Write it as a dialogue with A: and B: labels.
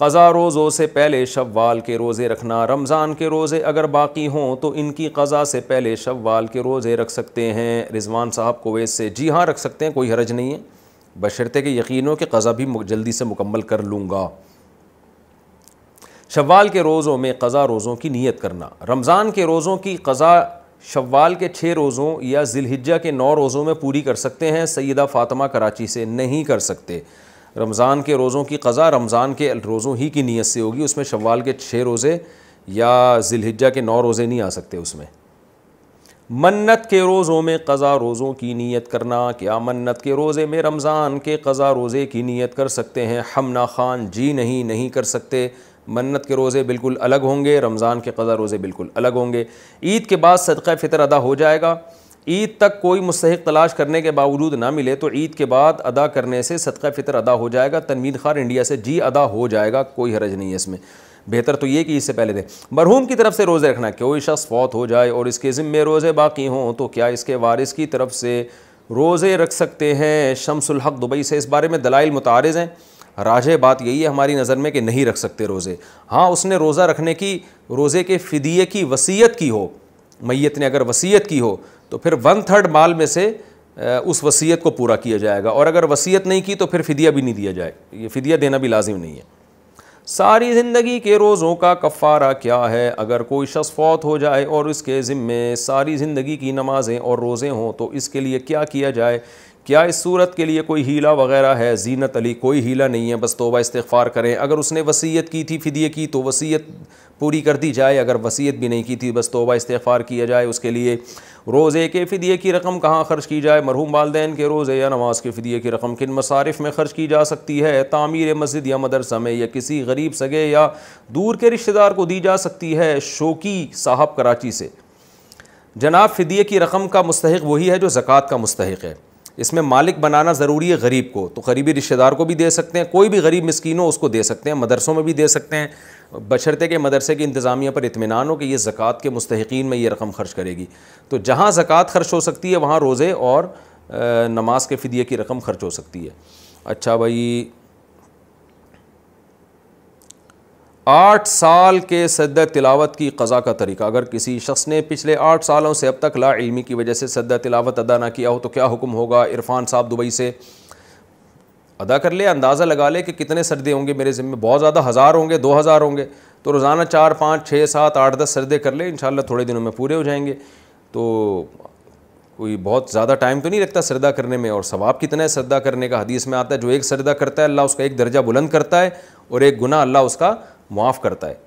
A: कज़ा रोज़ों से पहले शवाल के रोज़े रखना रमज़ान के रोज़े अगर बाकी हों तो इनकी कज़ा से पहले शवाल के रोज़े रख सकते हैं रिजवान साहब कोवैत से जी हाँ रख सकते हैं कोई हरज नहीं है बशर्ते के यकीन हो कि कज़ा भी जल्दी से मुकम्मल कर लूँगा शवाल के रोज़ों में कज़ा रोज़ों की नीयत करना रमज़ान के रोज़ों की कज़ा शवाल के छः रोज़ों या जिलहिजा के नौ रोज़ों में पूरी कर सकते हैं सैदा फातमा कराची से नहीं कर सकते रमज़ान के रोज़ों की कज़ा रमज़ान के रोज़ों ही की नीयत से होगी उसमें शवाल के छः रोज़े या जिलहिजा के नौ रोज़े नहीं आ सकते उसमें मन्नत के रोज़ों में कज़ा रोज़ों की नीयत करना क्या मन्नत के रोज़े में रमज़ान के कज़ा रोज़े की नीयत कर सकते हैं हमना ख़ान जी नहीं नहीं कर सकते मन्नत के रोज़े बिल्कुल अलग होंगे रमज़ान के कज़ा रोज़े बिल्कुल अलग होंगे ईद के बाद सदक़ फ़ितर अदा हो जाएगा ईद तक कोई मुस्क तलाश करने के बावजूद ना मिले तो ईद के बाद अदा करने से सदका फ़ितर अदा हो जाएगा तनवीद खार इंडिया से जी अदा हो जाएगा कोई हरज नहीं है इसमें बेहतर तो ये कि इससे पहले दे मरहूम की तरफ से रोज़े रखना कोई शख्स फौत हो जाए और इसके ज़िम्मे रोज़े बाकी हों तो क्या इसके वारिस की तरफ से रोज़े रख सकते हैं शमसुलहक दुबई से इस बारे में दलाइल मुतारज़ हैं राज बात यही है हमारी नज़र में कि नहीं रख सकते रोज़े हाँ उसने रोज़ा रखने की रोज़े के फदीए की वसीयत की हो मैत ने अगर वसीयत की हो तो फिर वन थर्ड माल में से उस वसीयत को पूरा किया जाएगा और अगर वसीयत नहीं की तो फिर फिदिया भी नहीं दिया जाए ये फिदिया देना भी लाजिम नहीं है सारी ज़िंदगी के रोज़ों का कफ़ारा क्या है अगर कोई शख्स फौत हो जाए और इसके ज़िम्मे सारी ज़िंदगी की नमाज़ें और रोज़े हों तो इसके लिए क्या किया जाए क्या इस सूरत के लिए कोई हीला वगैरह है जीनत अली कोई हीला नहीं है बस तोबा इस्तफ़ार करें अगर उसने वसीयत की थी फिदिए की तो वसीयत पूरी कर दी जाए अगर वसीयत भी नहीं की थी बस तोबा इस्तफ़ार किया जाए उसके लिए रोज़े के फ़िदिये की रकम कहाँ खर्च की जाए मरहूम वालदेन के रोज़े या नमाज के फ़िदिये की रकम किन मसारफ़ में खर्च की जा सकती है तामीर मस्जिद या मदरसा में या किसी गरीब सगे या दूर के रिश्तेदार को दी जा सकती है शोकी साहब कराची से जनाब फ़िदिये की रकम का मस्तक वही है जो ज़क़़त का मस्तक है इसमें मालिक बनाना ज़रूरी है गरीब को तो गरीबी रिश्तेदार को भी दे सकते हैं कोई भी गरीब मस्किन हो उसको दे सकते हैं मदरसों में भी दे सकते हैं बशरते के मदरसे की इंतज़ामिया पर इतमान हो कि ये ज़क़़त के मुस्तकिन में ये रकम खर्च करेगी तो जहाँ ज़क़़त खर्च हो सकती है वहाँ रोज़े और नमाज के फदिये की रकम खर्च हो सकती है अच्छा भाई आठ साल के सद तिलावत की कज़ा का तरीका अगर किसी शख्स ने पिछले आठ सालों से अब तक लाइलमी की वजह से सद तिलावत अदा ना किया हो तो क्या हुक्म होगा इरफान साहब दुबई से अदा कर ले अंदाज़ा लगा ले कि कितने सर्दे होंगे मेरे ज़िम्मे बहुत ज़्यादा हज़ार होंगे दो हज़ार होंगे तो रोज़ाना चार पाँच छः सात आठ दस सर्दे कर ले इन थोड़े दिनों में पूरे हो जाएंगे तो कोई बहुत ज़्यादा टाइम तो नहीं लगता सरदा करने में और सवाब कितना है सरदा करने का हदीस में आता है जो एक सरदा करता है अल्लाह उसका एक दर्जा बुलंद करता है और एक गुना अल्लाह उसका माफ़ करता है